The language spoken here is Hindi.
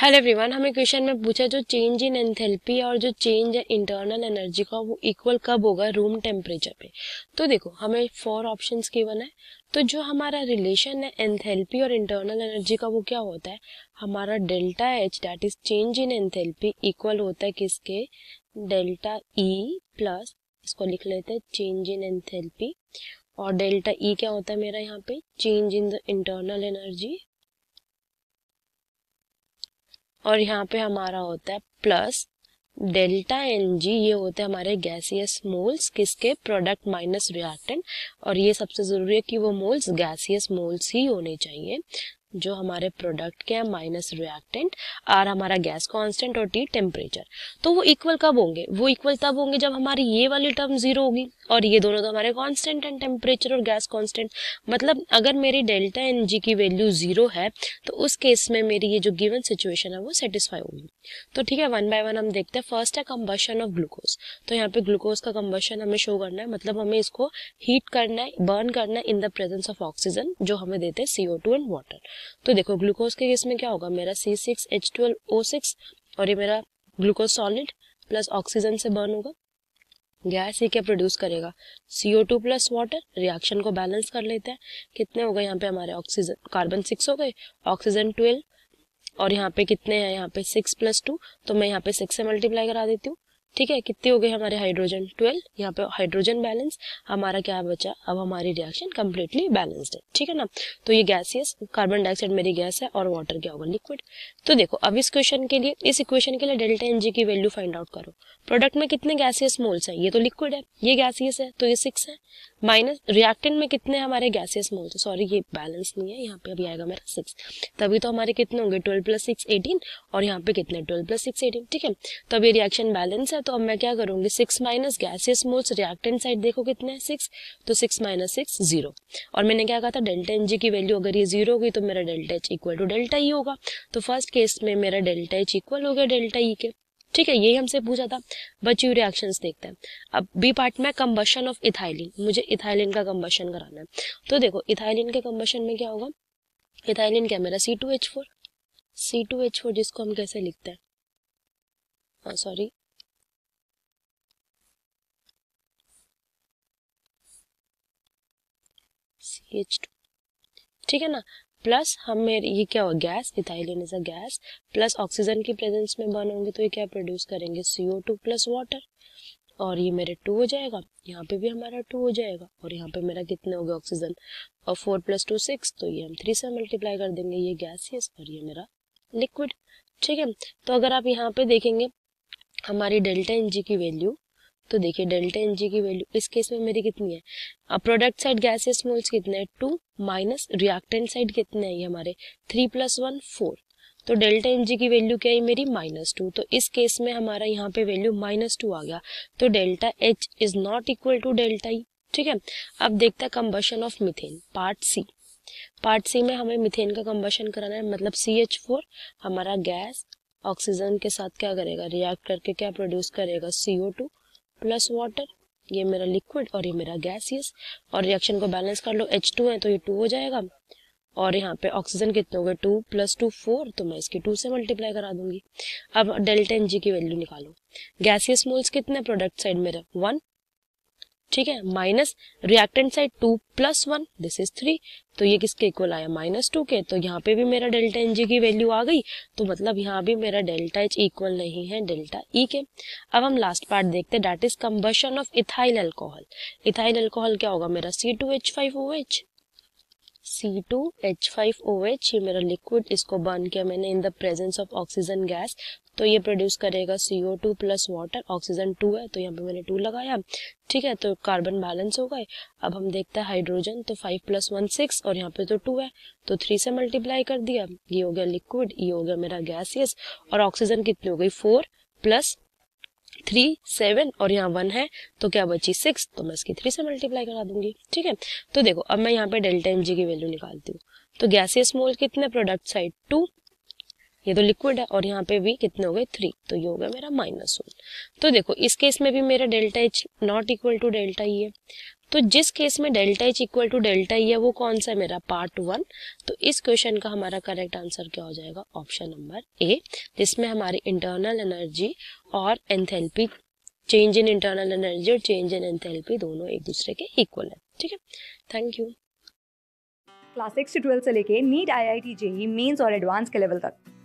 हेलो एवरीवन हमें क्वेश्चन में पूछा जो चेंज इन एंथेल्पी और जो चेंज इन इंटरनल एनर्जी का वो इक्वल कब होगा रूम टेम्परेचर पे तो देखो हमें फोर ऑप्शंस गिवन है तो जो हमारा रिलेशन है एंथेल्पी और इंटरनल एनर्जी का वो क्या होता है हमारा delta H that is change in enthalpy equal होता है किसके डेल्टा ई प्लस इसको लिख लेते हैं चेंज इन एंथेल्पी और डेल्टा ई e क्या होता है मेरा यहाँ पे change in the internal energy और यहाँ पे हमारा होता है प्लस डेल्टा एन जी ये होते हैं हमारे गैसियस मोल्स किसके प्रोडक्ट माइनस रिएक्टेंट और ये सबसे ज़रूरी है कि वो मोल्स गैसियस मोल्स ही होने चाहिए जो हमारे प्रोडक्ट के हैं माइनस रिएक्टेंट आर हमारा गैस कांस्टेंट और टी टेम्परेचर तो वो इक्वल कब होंगे वो इक्वल तब होंगे जब हमारी ये वाली टर्म जीरो होगी और ये दोनों तो हमारे कांस्टेंट एंड टेम्परेचर और गैस कांस्टेंट मतलब अगर मेरी डेल्टा एन जी की वैल्यू जीरो है तो उस केस में मेरी ये जो गिवन सिचुएशन है वो सेटिस्फाई होगी तो ठीक है वन बाय वन हम देखते हैं फर्स्ट है कम्बशन ऑफ ग्लूकोज तो यहाँ पे ग्लूकोज का कम्बशन हमें शो करना है मतलब हमें इसको हीट करना है बर्न करना है in the presence of oxygen जो हमें देते हैं सीओ टू एंड वाटर तो देखो ग्लूकोज के केस में क्या होगा मेरा C six H twelve O six और ये मेरा ग्लूकोज सॉलिड प्लस ऑक्सीजन से बर्न होगा गैस ही क्या प्रोड्यूस करेगा CO two plus water reaction को बैलेंस कर लेते हैं कितने हो गए यहाँ पे हमारे ऑक्सीजन कार्बन सिक्स हो गए ऑक्सीजन ट्वेल्व और यहाँ पे कितने हैं यहाँ पे सिक्स प्लस टू तो मैं यहाँ पे सिक्स से मल्टीप्लाई करा देती हूँ ठीक है कितने हो गए हमारे हाइड्रोजन ट्वेल्व यहाँ पे हाइड्रोजन बैलेंस हमारा क्या बचा अब हमारी रिएक्शन कम्प्लीटली बैलेंस्ड है ठीक है ना तो ये गैसियस कार्बन डाइऑक्साइड मेरी गैस है और वाटर क्या होगा लिक्विड तो देखो अब इस क्वेश्चन के लिए इस इक्वेशन के लिए डेल्टा एनजी की वैल्यू फाइंड आउट करो प्रोडक्ट में कितने गैसियस मोल्स तो है ये तो लिक्विड है ये गैसियस है तो ये सिक्स है माइनस रिएक्टेंट में कितने हमारे गैसेस मोल थे सॉरी ये बैलेंस नहीं है यहाँ पे अभी आएगा मेरा सिक्स तभी तो हमारे कितने होंगे ट्वेल्व प्लस सिक्स एटीन और यहाँ पे कितने ट्वेल्व प्लस सिक्स एटीन ठीक है तो अभी रिएक्शन बैलेंस है तो अब मैं क्या करूँगी six minus gases moles reactant side देखो कितने सिक्स तो सिक्स माइनस सिक्स जीरो और मैंने क्या कहा था डेल्टा एन जी की वैल्यू अगर ये जीरो होगी तो मेरा delta H equal to delta E होगा तो फर्स्ट केस में मेरा डेल्टा एच इक्वल हो गया डेल्टा ई e के ठीक है ये हमसे पूछा था बची रिएक्शन देखते हैं अब बी पार्ट में कम्बशन ऑफ इथाइलिन मुझे इथाइलिन का कम्बशन कराना है तो देखो इथाइलिन के कम्बशन में क्या होगा इथाइलिन क्या मेरा C two H four C two H four जिसको हम कैसे लिखते हैं हाँ सॉरी सी एच टू ठीक है ना प्लस हमें ये क्या होगा gas ethylene is a gas plus oxygen की प्रेजेंस में बर्न होंगे तो ये क्या प्रोड्यूस करेंगे C O two plus water और ये मेरा टू हो जाएगा यहाँ पे भी हमारा टू हो जाएगा और यहाँ पे मेरा कितने हो गया ऑक्सीजन और फोर प्लस टू सिक्स तो ये हम थ्री से मल्टीप्लाई कर देंगे ये गैसियस और ये मेरा लिक्विड ठीक है तो अगर आप यहाँ पे देखेंगे हमारी डेल्टा एन की वैल्यू तो देखिए डेल्टा एन की वैल्यू इस केस में मेरी कितनी है प्रोडक्ट साइड गैसियस मोल्स कितने हैं टू माइनस रिएक्टेंट साइड कितने आई हमारे थ्री प्लस वन फोर तो डेल्टा एन जी की वैल्यू क्या है मेरी माइनस टू तो इस केस में हमारा यहाँ पे वैल्यू माइनस टू आ गया तो delta H is not equal to delta E ठीक है अब देखते हैं combustion of methane part C part C में हमें मिथेन का कंबशन कराना है मतलब सी एच फोर हमारा गैस ऑक्सीजन के साथ क्या करेगा रिएक्ट करके क्या प्रोड्यूस करेगा सीओ टू प्लस वाटर ये मेरा लिक्विड और ये मेरा गैसियस और रिएक्शन को बैलेंस कर लो एच टू है तो ये टू हो जाएगा और यहाँ पे ऑक्सीजन कितने हो गए टू प्लस टू फोर तो मैं इसकी टू से मल्टीप्लाई करा दूंगी अब डेल्टा एन जी की वैल्यू निकालो गैसियस मोल्स कितने प्रोडक्ट साइड मेरा वन ठीक है minus reactant side two plus one this is three तो ये किसके इक्वल आया माइनस टू के तो यहाँ पे भी मेरा डेल्टा एन जी की वैल्यू आ गई तो मतलब यहाँ भी मेरा डेल्टा एच इक्वल नहीं है डेल्टा ई e के अब हम लास्ट पार्ट देखते हैं that is combustion of ethyl alcohol ethyl alcohol क्या होगा मेरा C two H five O H C two H five O H ये मेरा लिक्विड इसको बर्न किया मैंने in the presence of oxygen gas तो ये प्रोड्यूस करेगा C O two plus water oxygen two है तो यहाँ पे मैंने टू लगाया ठीक है तो कार्बन बैलेंस हो गए अब हम देखते हैं हाइड्रोजन तो फाइव प्लस वन सिक्स और यहाँ पे तो टू है तो थ्री से मल्टीप्लाई कर दिया ये हो गया लिक्विड ये हो गया मेरा गैसियस और ऑक्सीजन कितनी हो गई फोर प्लस थ्री सेवन और यहाँ वन है तो क्या बची सिक्स तो मैं इसकी थ्री से मल्टीप्लाई करा दूंगी ठीक है तो देखो अब मैं यहाँ पे डेल्टा एम की वैल्यू निकालती हूँ तो गैसियस मोल कितने प्रोडक्ट साइड टू ये तो लिक्विड है और यहाँ पे भी कितने हो गए थ्री तो ये हो गया मेरा माइनस वन तो देखो इस केस में भी मेरा delta H not equal to delta E है तो जिस केस में delta H equal to delta E है वो कौन सा है मेरा पार्ट वन तो इस क्वेश्चन का हमारा करेक्ट आंसर क्या हो जाएगा ऑप्शन नंबर ए जिसमें हमारी इंटरनल एनर्जी और enthalpy change in internal energy और चेंज इन एंथेल्पी दोनों एक दूसरे के इक्वल है ठीक है थैंक यू क्लास सिक्स से ट्वेल्थ से लेके NEET I I T JEE Mains और एडवांस के लेवल तक